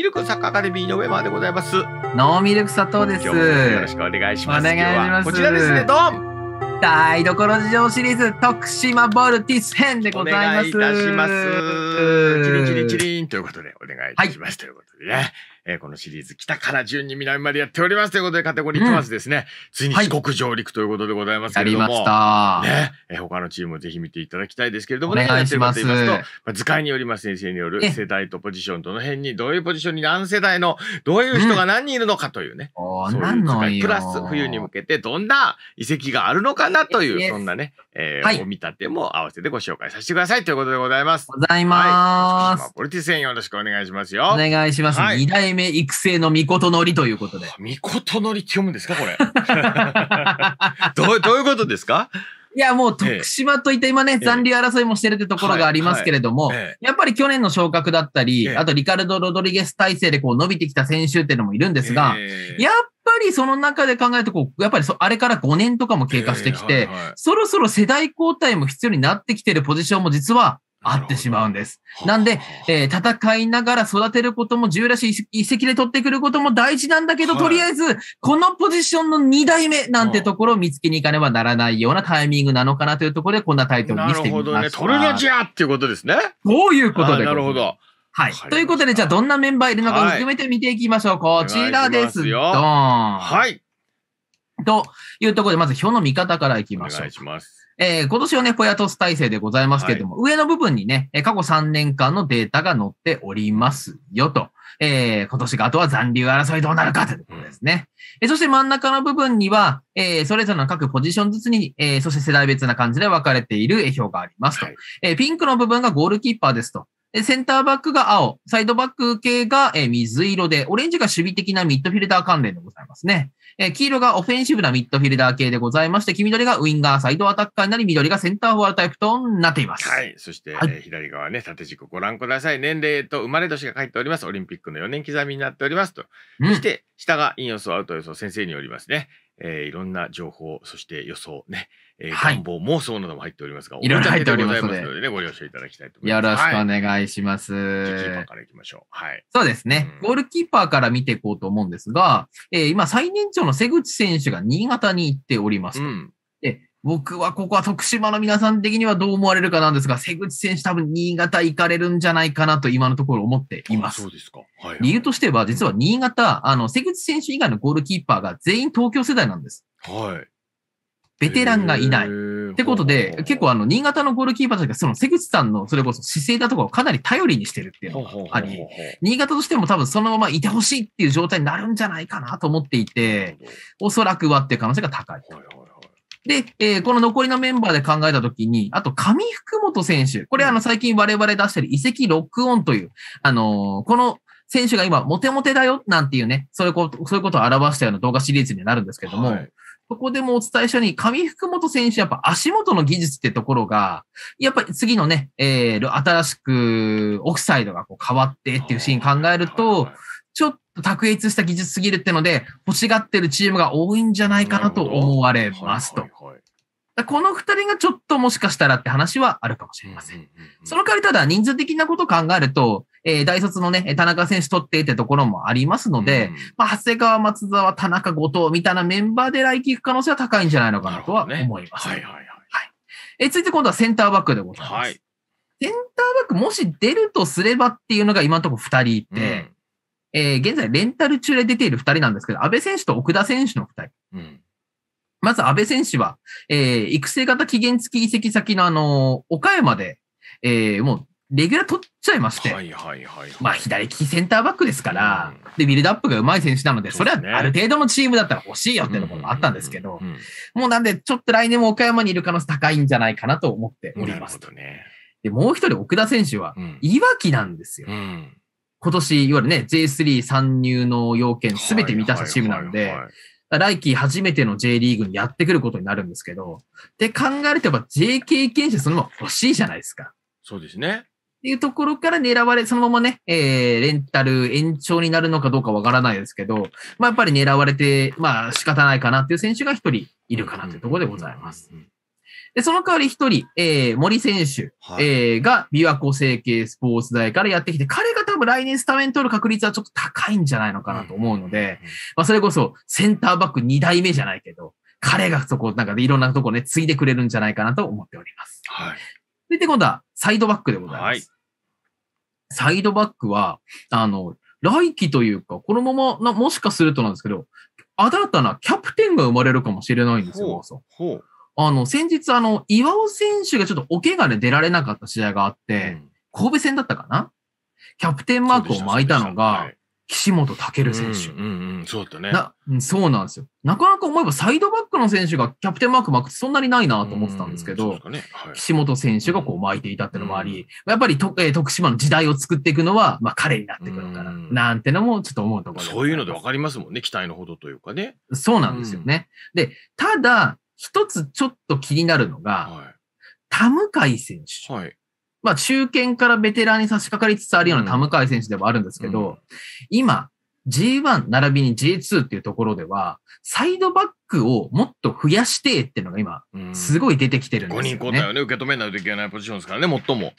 ミルクサッカーアカデミーの上までございます。ノーミルク佐藤です。よろしくお願いします。お願いします。こちらですね、ドン台所事情シリーズ徳島ボルティス編でございます。お願いいたします。チリチリチリンということでお願いします、はい、ということでね。えー、このシリーズ北から順に南までやっておりますということで、カテゴリーきますですね、うん、ついに四国上陸ということでございますけれども。はい、ね、えー、他のチームもぜひ見ていただきたいですけれどもね、お願いします。まあ、図解によります先生による世代とポジション、どの辺に、どういうポジションに何世代の、どういう人が何人いるのかというね、うん、そういう図解、プラス冬に向けてどんな遺跡があるのかなという、そんなね、えー、はい、お見立ても合わせてご紹介させてくださいということでございます。ございます。はい、ポリティよろしくお願いしますよ。お願いします。はい、代目育成のみとのりということで。みのりって読むんですかこれ。どう、どういうことですかいや、もう徳島といって今ね、残留争いもしてるってところがありますけれども、やっぱり去年の昇格だったり、あとリカルド・ロドリゲス体制でこう伸びてきた選手っていうのもいるんですが、やっぱりその中で考えるとこう、やっぱりあれから5年とかも経過してきて、そろそろ世代交代も必要になってきてるポジションも実はあってしまうんです。なんで、えー、戦いながら育てることも重要だし、遺跡で取ってくることも大事なんだけど、はい、とりあえず、このポジションの2代目なんてところを見つけに行かねばならないようなタイミングなのかなというところで、こんなタイトルにしてみました。なるほどね。取るのじゃっていうことですね。そういうことでなるほど。はい。ということで、じゃあどんなメンバーいるのか含めて見ていきましょう。はい、こちらです。すドン。はい。というところで、まず表の見方からいきましょう。お願いします。えー、今年はね、ポヤトス体制でございますけれども、はい、上の部分にね、過去3年間のデータが載っておりますよと。えー、今年があとは残留争いどうなるかということですね。えそして真ん中の部分には、えー、それぞれの各ポジションずつに、えー、そして世代別な感じで分かれている表がありますと。はい、えー、ピンクの部分がゴールキーパーですと。センターバックが青、サイドバック系が水色で、オレンジが守備的なミッドフィルダー関連でございますね。え黄色がオフェンシブなミッドフィルダー系でございまして、黄緑がウィンガーサイドアタッカーになり、緑がセンターフォワードタイプとなっています。はい。そして、はい、左側ね、縦軸ご覧ください。年齢と生まれ年が書いております。オリンピックの4年刻みになっておりますと。そして、下がイン予想、アウト予想、先生によりますね、えー、いろんな情報、そして予想ね、えー、願望、妄想なども入っておりますが、いろいろ入っておりますので、のでね、ご了承いただきたいと思います。よろしくお願いします。はい、キーパーからいきましょう。はい。そうですね、うん、ゴールキーパーから見ていこうと思うんですが、えー、今、最年長の瀬口選手が新潟に行っております。うん、で僕はここは徳島の皆さん的にはどう思われるかなんですが、瀬口選手多分新潟行かれるんじゃないかなと今のところ思っています。そうですか、はいはい。理由としては、実は新潟、あの、瀬口選手以外のゴールキーパーが全員東京世代なんです。はい。ベテランがいない。ってことで、結構あの、新潟のゴールキーパーたちが、その瀬口さんのそれこそ姿勢だとかをかなり頼りにしてるっていうのがあり、新潟としても多分そのままいてほしいっていう状態になるんじゃないかなと思っていて、おそらくはっていう可能性が高い。で、えー、この残りのメンバーで考えたときに、あと、上福本選手。これ、あの、最近我々出してる遺跡ロックオンという、あのー、この選手が今、モテモテだよ、なんていうね、そういうこと、そういうことを表したような動画シリーズになるんですけども、はいそこでもお伝えしたように、上福本選手、やっぱ足元の技術ってところが、やっぱり次のね、えー、新しくオフサイドがこう変わってっていうシーン考えると、ちょっと卓越した技術すぎるってので、欲しがってるチームが多いんじゃないかなと思われますと。この二人がちょっともしかしたらって話はあるかもしれません。その代わりただ人数的なことを考えると、えー、大卒のね、田中選手取ってってところもありますので、うん、まあ、長谷川、松沢、田中、後藤みたいなメンバーで来季行く可能性は高いんじゃないのかなとは思います。ね、はいはいはい。はい、えー、続いて今度はセンターバックでございます。はい、センターバック、もし出るとすればっていうのが今のところ2人いて、うんえー、現在レンタル中で出ている2人なんですけど、安部選手と奥田選手の2人。うん、まず安部選手は、えー、育成型期限付き移籍先のあの岡山で、えー、もうレギュラー取っちゃいまして、はいはいはい、まあ左利きセンターバックですから、うん、で、ビルドアップがうまい選手なので、それはある程度のチームだったら欲しいよってところもあったんですけど、もうなんで、ちょっと来年も岡山にいる可能性高いんじゃないかなと思っております。ね、で、もう一人奥田選手は、いわきなんですよ。うん、今年、いわゆるね、J3 参入の要件すべて満たしたチームなので、来季初めての J リーグにやってくることになるんですけど、で考えれば J 経験者そのまま欲しいじゃないですか。そうですね。っていうところから狙われ、そのままね、えー、レンタル延長になるのかどうかわからないですけど、まあ、やっぱり狙われて、まあ、仕方ないかなっていう選手が一人いるかなというところでございます。で、その代わり一人、えー、森選手、はい、えー、が琵琶湖成形スポーツ大からやってきて、彼が多分来年スタメン取る確率はちょっと高いんじゃないのかなと思うので、まあ、それこそセンターバック二代目じゃないけど、彼がそこ、なんかでいろんなとこね、継いでくれるんじゃないかなと思っております。はい。で、て今度はサイドバックでございます。はい、サイドバックは、あの、来季というか、このままな、もしかするとなんですけど、新たなキャプテンが生まれるかもしれないんですよ、ほうあの、先日、あの、岩尾選手がちょっとお怪我で出られなかった試合があって、うん、神戸戦だったかなキャプテンマークを巻いたのが、岸本武選手、うんうんそうだねな。そうなんですよ。なかなか思えばサイドバックの選手がキャプテンマーク巻くってそんなにないなと思ってたんですけど、岸本選手がこう巻いていたっていうのもあり、やっぱりと、え徳島の時代を作っていくのは、まあ彼になってくるから、なんてのもちょっと思うところそういうのでわかりますもんね、期待のほどというかね。そうなんですよね。で、ただ、一つちょっと気になるのが、はい、田向選手。はいまあ、中堅からベテランに差し掛かりつつあるような田向選手でもあるんですけど、うん、今、G1 並びに g 2っていうところでは、サイドバックをもっと増やしてっていうのが今、すごい出てきてるんですよね、うん、5人交代をね、受け止めないといけないポジションですからね、最も。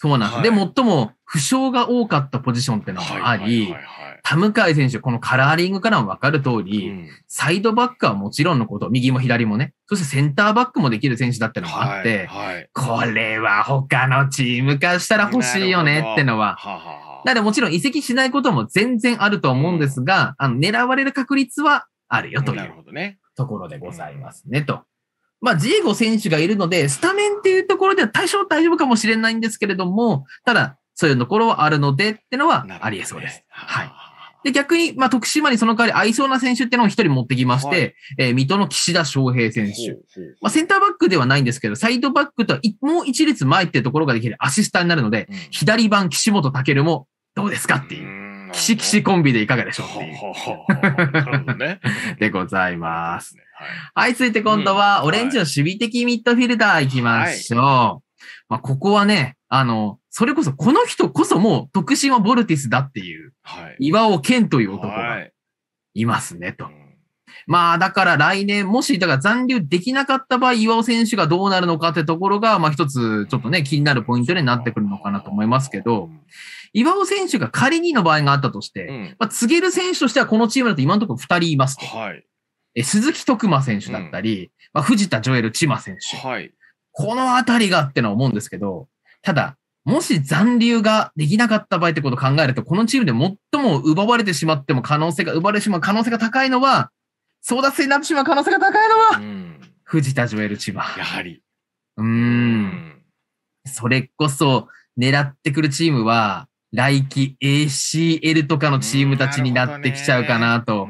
そうなんです。はい、で、最も負傷が多かったポジションっていうのもあり、はいはいはいはい田向選手、このカラーリングからも分かる通り、うん、サイドバックはもちろんのこと、右も左もね、そしてセンターバックもできる選手だってのもあって、はいはい、これは他のチーム化したら欲しいよねってのは。ははだからもちろん移籍しないことも全然あると思うんですが、うん、あの狙われる確率はあるよというところでございますね、と。まあ、ジーゴ選手がいるので、スタメンっていうところでは多少大丈夫かもしれないんですけれども、ただ、そういうところはあるのでってのはありえそうです。ね、はい。で、逆に、まあ、徳島にその代わり合いそうな選手っていうのを一人持ってきまして、はい、えー、水戸の岸田翔平選手。まあ、センターバックではないんですけど、サイドバックとはもう一列前っていうところができるアシスタになるので、うん、左番岸本武もどうですかっていう。キシキシコンビでいかがでしょうう。ね、でございます。はい、続いて今度は、オレンジの守備的ミッドフィルダー行きましょう。まあ、ここはね、あの、それこそ、この人こそもう、徳島ボルティスだっていう、はい、岩尾健という男がいますね、と。まあ、だから来年、もし、だから残留できなかった場合、岩尾選手がどうなるのかってところが、まあ一つ、ちょっとね、気になるポイントになってくるのかなと思いますけど、岩尾選手が仮にの場合があったとして、まあ、告げる選手としては、このチームだと今のところ二人いますと。はい、え鈴木徳馬選手だったり、まあ、藤田ジョエル・千葉選手。はい、このあたりがってのは思うんですけど、ただ、もし残留ができなかった場合ってことを考えると、このチームで最も奪われてしまっても可能性が、奪われてしまう可能性が高いのは、争奪戦になってしまう可能性が高いのは、うん、藤田ジョエル千葉。やはり。うーん。それこそ、狙ってくるチームは、来季 ACL とかのチームたちになってきちゃうかなと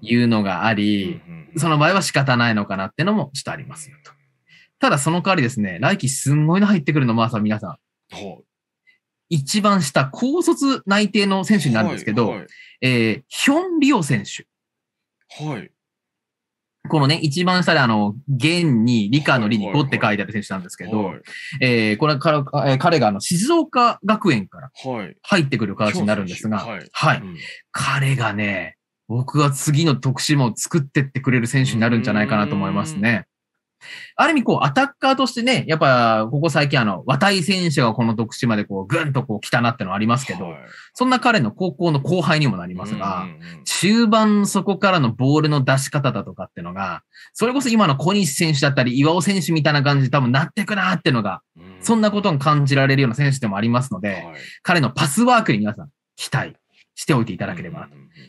いうのがあり、その場合は仕方ないのかなってのもちょっとありますよと。ただその代わりですね、来季すんごいの入ってくるのも朝皆さん。一番下、高卒内定の選手になるんですけど、はいはい、えー、ヒョン・リオ選手。はい。このね、一番下であの、弦に、理科の理に5って書いてある選手なんですけど、はいはいはい、えー、これから、彼があの、静岡学園から入ってくる形になるんですが、はい。はいうん、彼がね、僕は次の特集も作ってってくれる選手になるんじゃないかなと思いますね。ある意味、こう、アタッカーとしてね、やっぱ、ここ最近、あの、渡井選手がこの徳島で、こう、ぐんとこう、来たなってのはありますけど、はい、そんな彼の高校の後輩にもなりますが、中盤そこからのボールの出し方だとかってのが、それこそ今の小西選手だったり、岩尾選手みたいな感じで多分なってくなってのが、そんなことに感じられるような選手でもありますので、はい、彼のパスワークに皆さん、期待しておいていただければ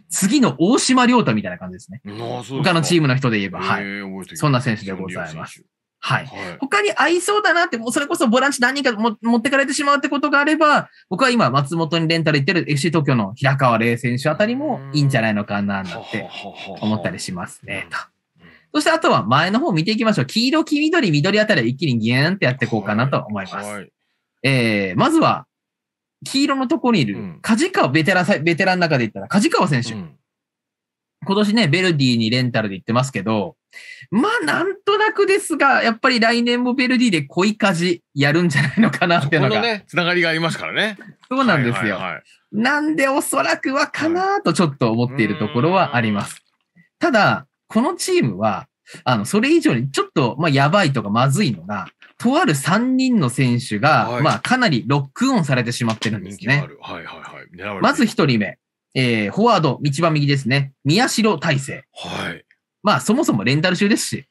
次の大島亮太みたいな感じですね。す他のチームの人で言えば、はい。そんな選手でございます。はい。はい、他に合いそうだなって、もうそれこそボランチ何人かも持ってかれてしまうってことがあれば、僕は今、松本にレンタル行ってる FC 東京の平川玲選手あたりもいいんじゃないのかな、なんて思ったりしますね、と。そしてあとは前の方見ていきましょう。黄色、黄緑、緑あたり一気にギューンってやっていこうかなと思います。はいはい、えー、まずは黄色のとこにいる、梶川ベテラン、ベテランの中で言ったら、梶川選手。うん、今年ね、ベルディにレンタルで行ってますけど、まあ、なんとなくですが、やっぱり来年もベルディで恋事やるんじゃないのかなっていうのが。ね、つながりがありますからね。そうなんですよ。はいはいはい、なんで、おそらくはかなとちょっと思っているところはあります。ただ、このチームは、あの、それ以上にちょっと、まあ、やばいとかまずいのが、とある3人の選手が、はい、まあ、かなりロックオンされてしまってるんですね。はいはいはい。まず1人目、えー、フォワード、一番右ですね。宮代大成。はい。まあ、そもそもレンタル中ですし、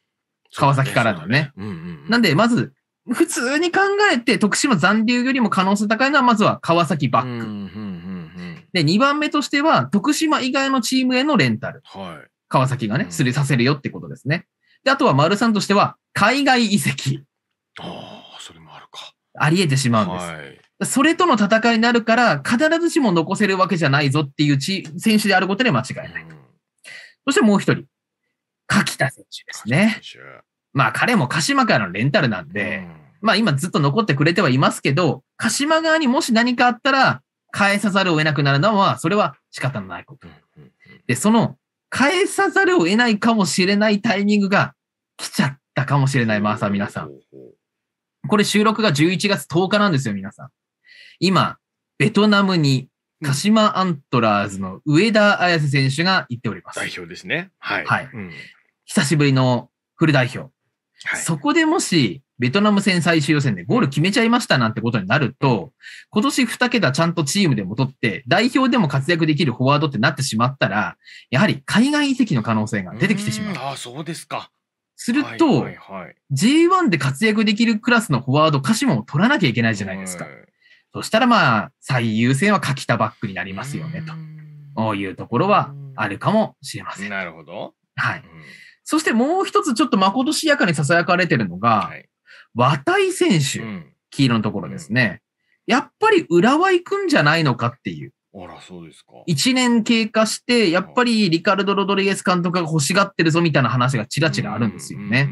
川崎からのね。うねうねうんうん、なんで、まず、普通に考えて、徳島残留よりも可能性高いのは、まずは川崎バック、うんうんうんうん。で、2番目としては、徳島以外のチームへのレンタル。はい。川崎がね、すりさせるよってことですね。で、あとは丸さんとしては、海外移籍。ああ、それもあるか。あり得てしまうんです。はいそれとの戦いになるから、必ずしも残せるわけじゃないぞっていう選手であることで間違いない。そしてもう一人、柿田選手ですね。まあ彼も鹿島からのレンタルなんで、うん、まあ今ずっと残ってくれてはいますけど、鹿島側にもし何かあったら、返さざるを得なくなるのは、それは仕方のないこと。で、その返さざるを得ないかもしれないタイミングが来ちゃったかもしれない、まあさ、皆さん。これ収録が11月10日なんですよ、皆さん。今、ベトナムに鹿島アントラーズの上田綺世選手が行っております。代表ですね。はい。はい。うん、久しぶりのフル代表。はい、そこでもし、ベトナム戦最終予選でゴール決めちゃいましたなんてことになると、今年2桁ちゃんとチームでも取って、代表でも活躍できるフォワードってなってしまったら、やはり海外移籍の可能性が出てきてしまう。うああ、そうですか。すると、はい J1 で活躍できるクラスのフォワード、歌島を取らなきゃいけないじゃないですか。そしたらまあ、最優先は柿田バックになりますよね、というところはあるかもしれません。なるほど。はい。そしてもう一つちょっとまことしやかに囁かれてるのが、はい、渡井選手、うん、黄色のところですね。うん、やっぱり浦和行くんじゃないのかっていう。あら、そうですか。一年経過して、やっぱりリカルド・ロドリゲス監督が欲しがってるぞみたいな話がちらちらあるんですよね。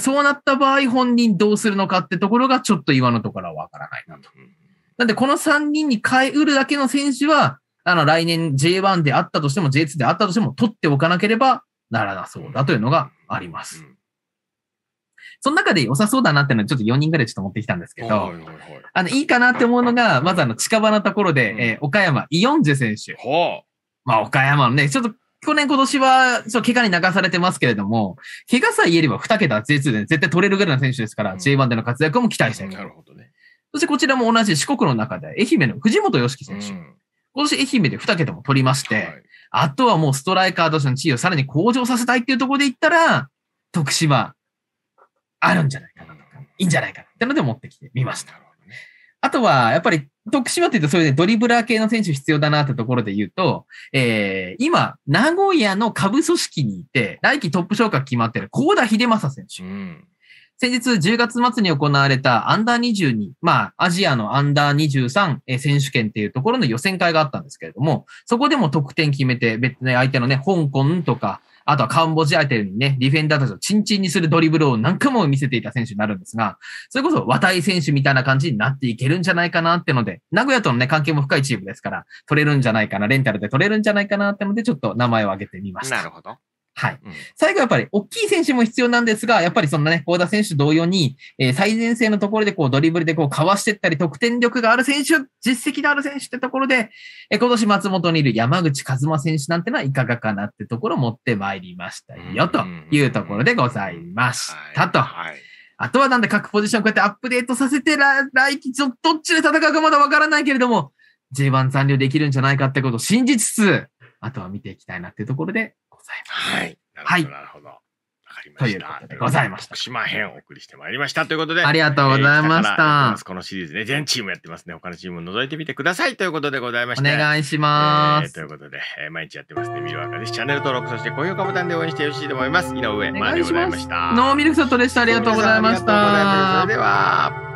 そうなった場合、本人どうするのかってところがちょっと今のところはわからないなと。なんで、この3人に変えうるだけの選手は、あの、来年 J1 であったとしても J2 であったとしても取っておかなければならなそうだというのがあります。うんうんその中で良さそうだなっていうのはちょっと4人ぐらいちょっと持ってきたんですけど、あの、いいかなって思うのが、まずあの、近場のところで、え岡山、イオンジェ選手。まあ、岡山のね、ちょっと、去年今年は、そう、怪我に流されてますけれども、怪我さえ言えれば2桁 J2 で絶対取れるぐらいの選手ですから、J1 での活躍も期待したい、なるほどね。そしてこちらも同じ四国の中で、愛媛の藤本良樹選手。今年愛媛で2桁も取りまして、あとはもうストライカーとしての地位をさらに向上させたいっていうところで言ったら、徳島、あるんじゃないかなとか、いいんじゃないかなってので持ってきてみました。あとは、やっぱり徳島って言うと、それでドリブラー系の選手必要だなってところで言うと、えー、今、名古屋の下部組織にいて、来季トップ昇格決まってる、高田秀正選手。うん先日10月末に行われたアンダー22、まあ、アジアのアンダー23選手権っていうところの予選会があったんですけれども、そこでも得点決めて、別に相手のね、香港とか、あとはカンボジア店にね、ディフェンダーたちをチンチンにするドリブルを何回も見せていた選手になるんですが、それこそ渡井選手みたいな感じになっていけるんじゃないかなってので、名古屋とのね、関係も深いチームですから、取れるんじゃないかな、レンタルで取れるんじゃないかなってので、ちょっと名前を挙げてみました。なるほど。はい。最後やっぱり大きい選手も必要なんですが、やっぱりそんなね、高田選手同様に、えー、最前線のところでこうドリブルでこうかわしていったり、得点力がある選手、実績のある選手ってところで、えー、今年松本にいる山口和馬選手なんてのはいかがかなってところを持ってまいりましたよ、というところでございましたと。はいあとはなんで各ポジションこうやってアップデートさせて、来季どっちで戦うかまだわからないけれども、J1 残留できるんじゃないかってことを信じつつ、あとは見ていきたいなっていうところでございます。はい。なるほど。わかりました。というございました。徳島編をお送りしてまいりました。ということで。ありがとうございました。このシリーズね、全チームやってますね。他のチーム覗いてみてくださいということでございました。お願いします。ということで、えー、毎日やってますね。見るわカです。チャンネル登録、そして高評価ボタンで応援してほしいと思います。井上、までございました。ノーミルクソットでした。ありがとうございました。それでは。